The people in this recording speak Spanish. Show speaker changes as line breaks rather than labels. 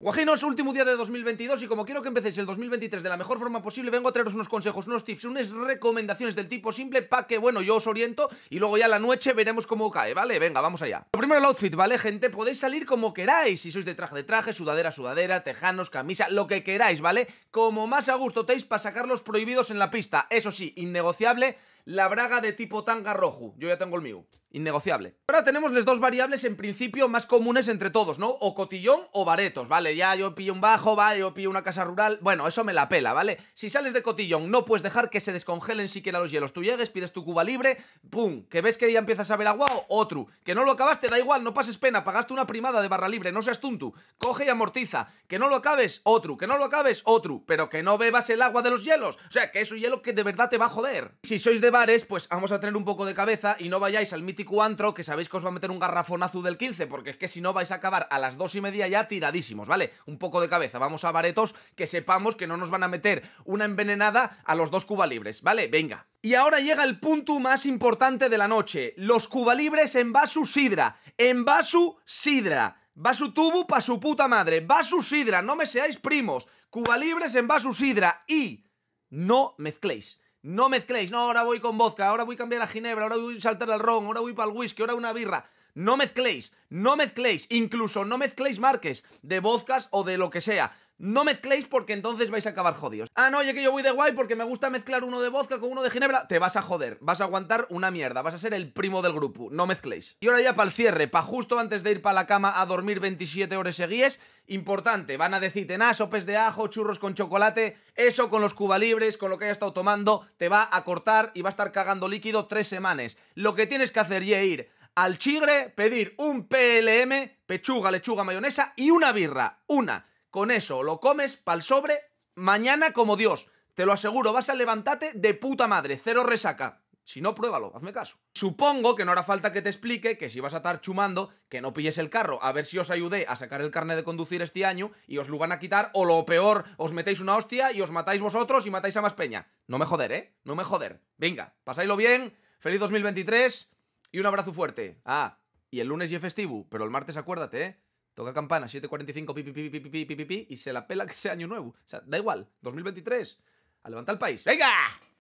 Guajinos, último día de 2022 y como quiero que empecéis el 2023 de la mejor forma posible, vengo a traeros unos consejos, unos tips, unas recomendaciones del tipo simple para que, bueno, yo os oriento y luego ya la noche veremos cómo cae, ¿vale? Venga, vamos allá. Lo primero el outfit, ¿vale, gente? Podéis salir como queráis, si sois de traje de traje, sudadera, sudadera, tejanos, camisa, lo que queráis, ¿vale? Como más a gusto tenéis para sacar los prohibidos en la pista, eso sí, innegociable la braga de tipo tanga rojo. Yo ya tengo el mío. Innegociable. Ahora tenemos las dos variables en principio más comunes entre todos, ¿no? O cotillón o baretos, ¿vale? Ya yo pillo un bajo, va, yo pillo una casa rural. Bueno, eso me la pela, ¿vale? Si sales de cotillón, no puedes dejar que se descongelen siquiera los hielos. Tú llegues, pides tu cuba libre, pum, que ves que ya empiezas a ver o otro. Que no lo acabaste, da igual, no pases pena, pagaste una primada de barra libre, no seas tuntu. Coge y amortiza. Que no lo acabes, otro. Que no lo acabes, otro. Pero que no bebas el agua de los hielos. O sea, que es un hielo que de verdad te va a joder. Si sois de pues vamos a tener un poco de cabeza y no vayáis al mítico antro, que sabéis que os va a meter un garrafonazo del 15, porque es que si no vais a acabar a las dos y media ya tiradísimos, ¿vale? Un poco de cabeza, vamos a baretos que sepamos que no nos van a meter una envenenada a los dos cubalibres, ¿vale? Venga. Y ahora llega el punto más importante de la noche, los Cuba libres en Basu Sidra, en Basu Sidra. Va su tubo pa' su puta madre. Va sidra, no me seáis primos. Cuba Libres en Basu sidra. Y no mezcléis. No mezcléis, no, ahora voy con vodka, ahora voy a cambiar a ginebra, ahora voy a saltar al ron, ahora voy para el whisky, ahora una birra. No mezcléis, no mezcléis, incluso no mezcléis marques de vodcas o de lo que sea. No mezcléis porque entonces vais a acabar jodidos. Ah, no, oye, que yo voy de guay porque me gusta mezclar uno de vodka con uno de ginebra. Te vas a joder, vas a aguantar una mierda, vas a ser el primo del grupo. No mezcléis. Y ahora ya para el cierre, para justo antes de ir para la cama a dormir 27 horas seguíes, importante, van a decirte, nada, sopes de ajo, churros con chocolate, eso con los cubalibres, con lo que haya estado tomando, te va a cortar y va a estar cagando líquido tres semanas. Lo que tienes que hacer ya ir al chigre pedir un PLM, pechuga, lechuga, mayonesa y una birra. Una. Con eso lo comes pa'l sobre mañana como Dios. Te lo aseguro, vas a levantarte de puta madre, cero resaca. Si no, pruébalo, hazme caso. Supongo que no hará falta que te explique que si vas a estar chumando, que no pilles el carro, a ver si os ayudé a sacar el carnet de conducir este año y os lo van a quitar, o lo peor, os metéis una hostia y os matáis vosotros y matáis a más peña. No me joder, ¿eh? No me joder. Venga, pasáislo bien, feliz 2023. Y un abrazo fuerte. Ah, y el lunes y festivo, pero el martes acuérdate, ¿eh? Toca campana, 7.45, pipi, pipi, pipi, y se la pela que sea año nuevo. O sea, da igual, 2023, a levantar el país. ¡Venga!